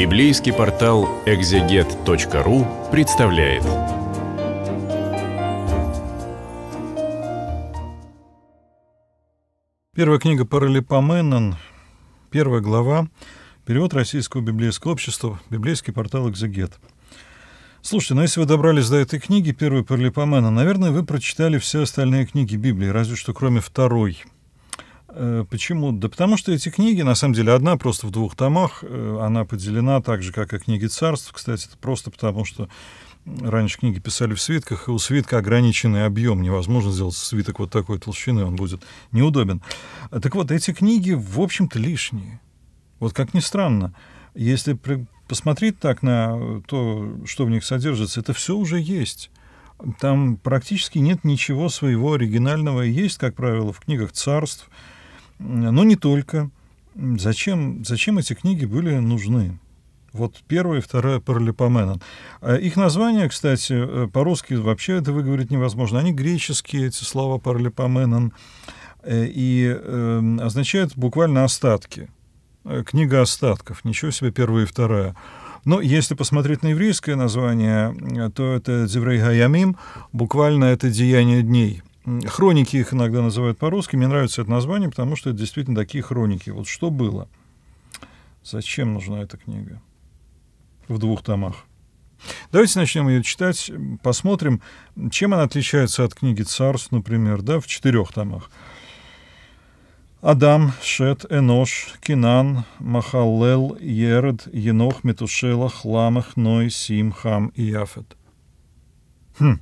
Библейский портал экзегет.ру представляет. Первая книга Паралипоменон, первая глава, перевод Российского библейского общества, библейский портал «Экзегет». Слушайте, ну если вы добрались до этой книги, первой Паралипомена, наверное, вы прочитали все остальные книги Библии, разве что кроме второй – Э, почему? Да потому что эти книги, на самом деле, одна просто в двух томах, э, она поделена так же, как и книги царств, кстати, это просто потому что раньше книги писали в свитках, и у свитка ограниченный объем, невозможно сделать свиток вот такой толщины, он будет неудобен. А так вот, эти книги, в общем-то, лишние. Вот как ни странно, если при... посмотреть так на э, то, что в них содержится, это все уже есть. Там практически нет ничего своего оригинального. Есть, как правило, в книгах царств, но ну, не только. Зачем, зачем эти книги были нужны? Вот первая и вторая Паралипоменон. А их название, кстати, э, по-русски вообще это выговорить невозможно. Они греческие, эти слова Паралипоменон, э, и эм, означают буквально остатки. Э, книга остатков. Ничего себе, первая и вторая. Но если посмотреть на еврейское название, то это Деврей Хаямим, буквально это «Деяние дней». Хроники их иногда называют по-русски. Мне нравится это название, потому что это действительно такие хроники. Вот что было? Зачем нужна эта книга? В двух томах. Давайте начнем ее читать, посмотрим, чем она отличается от книги «Царств», например, да, в четырех томах. Адам, Шет, Энош, Кинан, Махалел, Еред, Енох, Метушела, Ламах, Ной, Сим, Хам и Яфет. Хм.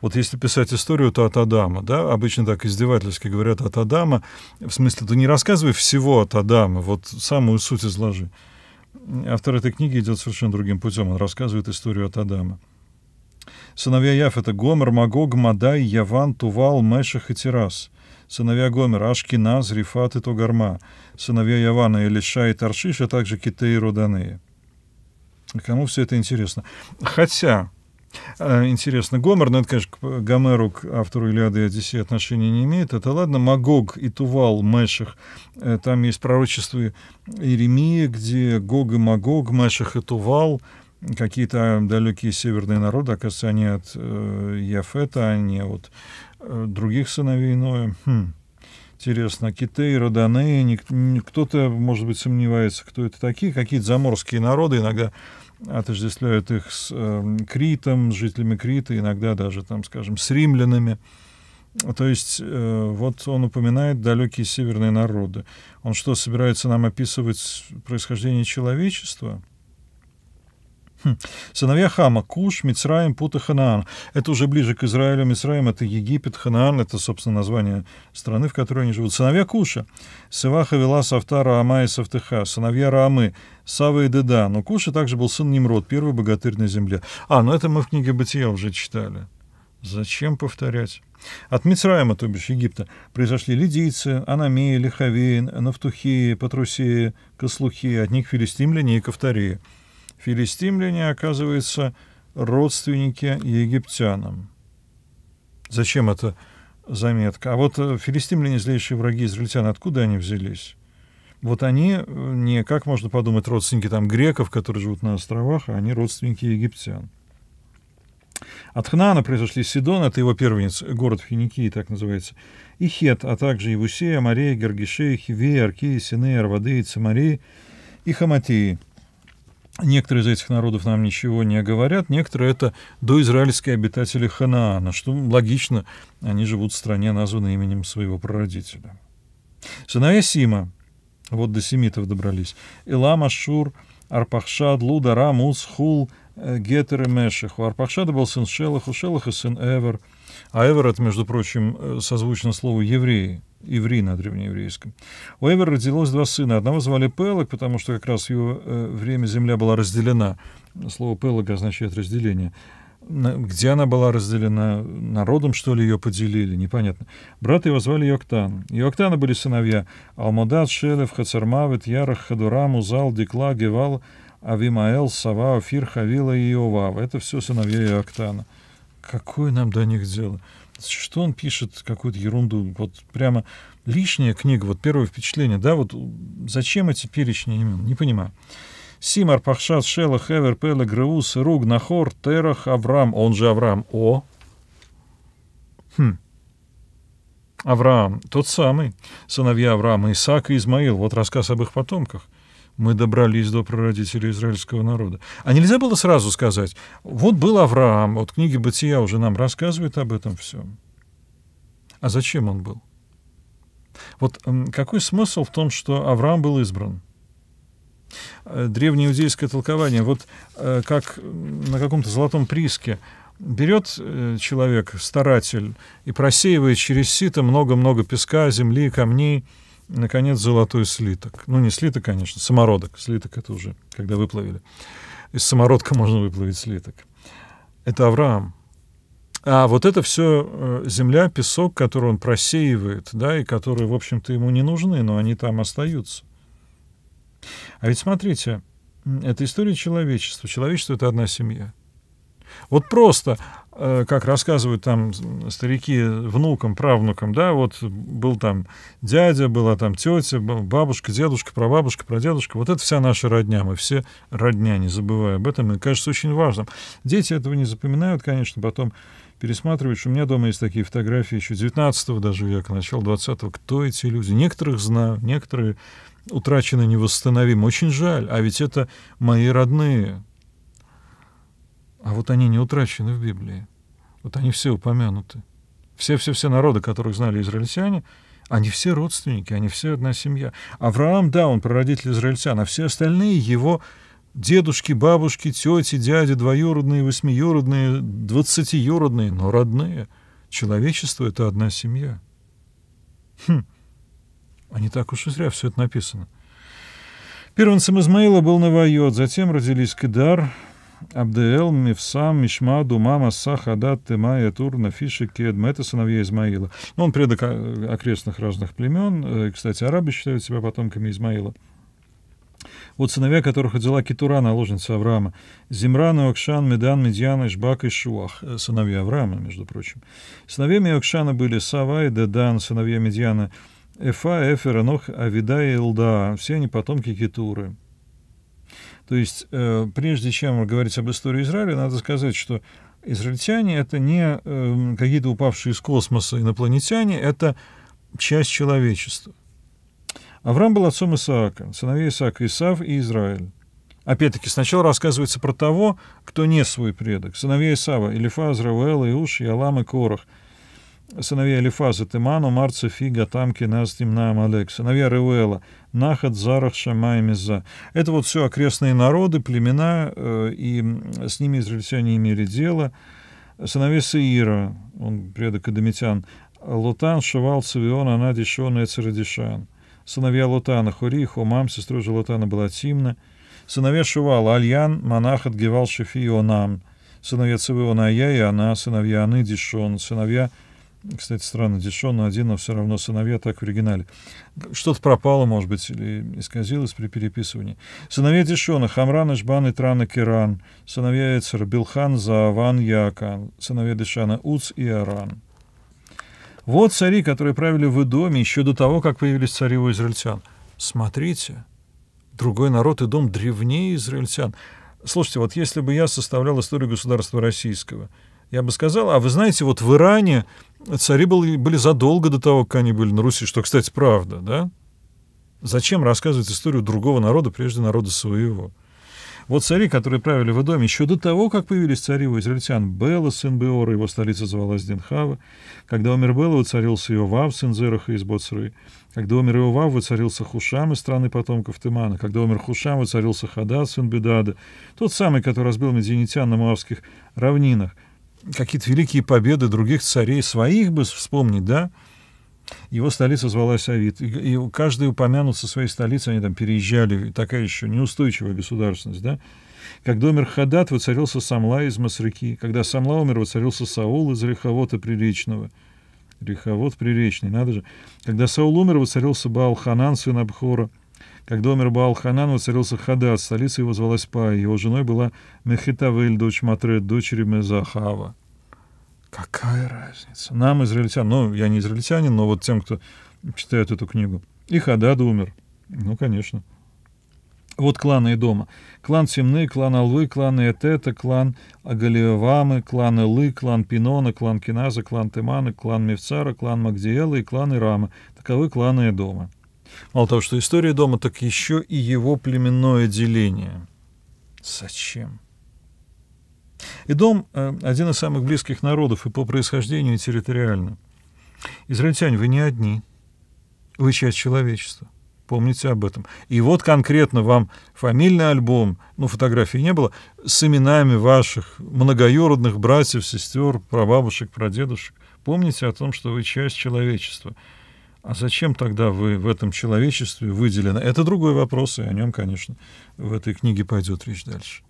Вот если писать историю, то от Адама, да, обычно так издевательски говорят от Адама, в смысле, ты не рассказывай всего от Адама, вот самую суть изложи. Автор этой книги идет совершенно другим путем, он рассказывает историю от Адама. Сыновья это Гомер, Магог, Мадай, Яван, Тувал, Мешах и Терас. Сыновья Гомера — Ашкиназ, Рифат и Тогарма. Сыновья Явана — Элиша и Таршиш, а также Китей и Роданы. Кому все это интересно? Хотя, а, интересно, Гомер, ну это, конечно, к Гомеру, к автору Илиады и Одиссеи отношения не имеет, это ладно. Магог и Тувал Мэших, э, там есть пророчество Иеремии, где Гог и Магог, Мэших и Тувал, какие-то а, далекие северные народы, оказывается, они от э, Яфета, они от э, других сыновей Ноя. Хм. Интересно, Китай, родане, кто-то, может быть, сомневается, кто это такие. Какие-то заморские народы иногда отождествляют их с э, Критом, с жителями Крита, иногда даже, там, скажем, с римлянами. То есть э, вот он упоминает далекие северные народы. Он что, собирается нам описывать происхождение человечества? Хм. Сыновья Хама, Куш, Мицраим, Пут и Ханаан. Это уже ближе к Израилю, Мицраим, это Египет, Ханаан, это, собственно, название страны, в которой они живут. Сыновья Куша, Севаха, Вела, Савта, Раама и Савтыха. Сыновья Раамы, Сава и Деда. Но Куша также был сын Немрод, первый богатырь на земле. А, ну это мы в книге «Бытия» уже читали. Зачем повторять? От Мицраима, то бишь Египта, произошли лидийцы, Анамии, Лиховеи, Нафтухии, Патрусии, Кослухии, от них филистимляне и Ковтории филистимляне, оказывается, родственники египтянам. Зачем эта заметка? А вот э, филистимляне, злейшие враги израильтян, откуда они взялись? Вот они э, не, как можно подумать, родственники там греков, которые живут на островах, а они родственники египтян. От Хнана произошли Сидон, это его первенец, город в Финикии, так называется, и Хет, а также Ивусея, Мария, Гергишей, Хивея, Аркея, Синея, Арвадея, Самарии и Хаматеи – Некоторые из этих народов нам ничего не говорят, некоторые — это доизраильские обитатели Ханаана, что ну, логично, они живут в стране, названной именем своего прародителя. Сыновья Сима, вот до семитов добрались, Илам, Ашур, Арпахшад, Луда, Рамус, Хул, э, Гетер и Мешех. У Арпахшада был сын Шелах, у Шелаха сын Эвер, а Эвер — это, между прочим, э, созвучно слову «евреи» иври на древнееврейском. У Эвер родилось два сына. Одного звали Пелок, потому что как раз в его э, время земля была разделена. Слово Пелок означает разделение. Где она была разделена? Народом, что ли, ее поделили? Непонятно. Брата его звали Йоктан. Йоктана были сыновья Алмадат, Шелев, Хацармавит, Ярах, Хадурам, Узал, Декла, Гевал, Авимаэл, Сава, Офир, Хавила и Иовав. Это все сыновья Йоктана. Какое нам до них дело? что он пишет какую-то ерунду, вот прямо лишняя книга, вот первое впечатление, да, вот зачем эти перечни имен, не понимаю. Симар, Пахшас, Шела, Хевер, Пеле, Греус, Руг, Нахор, Терах, Авраам, он же Авраам, О. Хм. Авраам, тот самый, сыновья Авраама, Исаак и Измаил, вот рассказ об их потомках – мы добрались до прародителей израильского народа. А нельзя было сразу сказать, вот был Авраам, вот книги Бытия уже нам рассказывает об этом все. А зачем он был? Вот какой смысл в том, что Авраам был избран? Э, Древнее иудейское толкование, вот э, как на каком-то золотом приске берет э, человек, старатель, и просеивает через сито много-много песка, земли, камней – наконец, золотой слиток. Ну, не слиток, конечно, самородок. Слиток — это уже, когда выплавили. Из самородка можно выплавить слиток. Это Авраам. А вот это все э, земля, песок, который он просеивает, да, и которые, в общем-то, ему не нужны, но они там остаются. А ведь смотрите, это история человечества. Человечество — это одна семья. Вот просто э, как рассказывают там старики внукам, правнукам, да, вот был там дядя, была там тетя, бабушка, дедушка, прабабушка, прадедушка. Вот это вся наша родня, мы все родня, не забывая об этом, и кажется очень важным. Дети этого не запоминают, конечно, потом пересматриваешь. У меня дома есть такие фотографии еще 19 даже века, начала 20-го. Кто эти люди? Некоторых знаю, некоторые утрачены невосстановимо. Очень жаль, а ведь это мои родные, а вот они не утрачены в Библии. Вот они все упомянуты. Все-все-все народы, которых знали израильтяне, они все родственники, они все одна семья. Авраам, да, он прародитель израильтян, а все остальные его дедушки, бабушки, тети, дяди, двоюродные, восьмиюродные, двадцатиюродные, но родные. Человечество — это одна семья. Хм, а не так уж и зря все это написано. Первенцем Измаила был Навайот, затем родились Кидар, Абдеэл, Мевсам, Мишма, Дума, Масса, Хадат, Тема, Ятур, Нафиши, Кед, это сыновья Измаила. Ну, он предок а, окрестных разных племен. Э, кстати, арабы считают себя потомками Измаила. Вот сыновья, которых отдела Китура, наложница Авраама. Зимран, Иокшан, Медан, Медьян, Ишбак и Шуах. Э, сыновья Авраама, между прочим. Сыновьями Иокшана были Сава Дедан, сыновья Медьяна. Эфа, Эфер, Анох, Авида и Элда. Все они потомки Китуры. То есть, э, прежде чем говорить об истории Израиля, надо сказать, что израильтяне — это не э, какие-то упавшие из космоса инопланетяне, это часть человечества. Авраам был отцом Исаака, сыновей Исаака Исав и Израиль. Опять-таки, сначала рассказывается про того, кто не свой предок. Сыновей Исава, Элифаз, Равуэла, Иуш, Ялам и Корах — сыновей Элифаза Тиману Марца, Фига, Тамки, Нас, Тимна, Амалек, сыновья Ревела, Нахат, Зарах, Шамай, Миза. Это вот все окрестные народы, племена, э, и с ними израильтяне имели дело. Сыновей Сеира, он предок Адамитян, Лутан, Шавал, Савион, Анади, Шон, Эцерадишан. Сыновья Лутана, Хури, Хумам, сестрой же Лутана была Тимна. Сыновья Шувал, Альян, Манахат, Гевал, Шефи, Онам. Сыновья Цивиона, Ая и Она, сыновья Аны, Дишон, сыновья кстати, странно, Дишон один, но все равно сыновья так в оригинале. Что-то пропало, может быть, или исказилось при переписывании. Сыновья Дишона — Хамран, Ишбан, и киран. Сыновья Эцера — Билхан, Зааван, якан. Сыновья дешана, Уц и Аран. Вот цари, которые правили в Идоме еще до того, как появились цари у израильтян. Смотрите, другой народ и дом древнее израильтян. Слушайте, вот если бы я составлял историю государства российского, я бы сказал, а вы знаете, вот в Иране цари были, были задолго до того, как они были на Руси, что, кстати, правда, да? Зачем рассказывать историю другого народа, прежде народа своего? Вот цари, которые правили в Эдоме, еще до того, как появились цари у израильтян, Бела, сын Беора, его столица звалась Денхава. Когда умер Бела, воцарился Иовав, сын Зераха из Боцры. Когда умер Иовав, воцарился Хушам из страны потомков Тимана. Когда умер Хушам, воцарился Хадад, сын Бедада, тот самый, который разбил медианитян на Муавских равнинах – какие-то великие победы других царей, своих бы вспомнить, да? Его столица звалась Авид. И, и каждый упомянут со своей столицы, они там переезжали, такая еще неустойчивая государственность, да? Когда умер Хадат, воцарился Самла из Масрыки. Когда Самла умер, воцарился Саул из Реховота Приречного. Реховод Приречный, надо же. Когда Саул умер, воцарился Баал Ханан, сын Абхора. Когда умер Баал-Ханан, воцарился Хадас, столица его звалась Пай. Его женой была Мехитавель, дочь Матре, дочери Мезахава. Какая разница? Нам, израильтян, ну, я не израильтянин, но вот тем, кто читает эту книгу. И Хадад умер. Ну, конечно. Вот кланы и дома. Клан Семны, клан Алвы, клан Этета, клан Агалиевамы, клан Элы, клан Пинона, клан Киназа, клан Тимана, клан Мевцара, клан Магдиэла и клан Ирама. Таковы кланы и дома. Мало того, что история дома, так еще и его племенное деление. Зачем? И дом э, один из самых близких народов и по происхождению, и территориально. Израильтяне, вы не одни. Вы часть человечества. Помните об этом. И вот конкретно вам фамильный альбом, ну, фотографии не было, с именами ваших многоюродных братьев, сестер, прабабушек, прадедушек. Помните о том, что вы часть человечества. А зачем тогда вы в этом человечестве выделены? Это другой вопрос, и о нем, конечно, в этой книге пойдет речь дальше.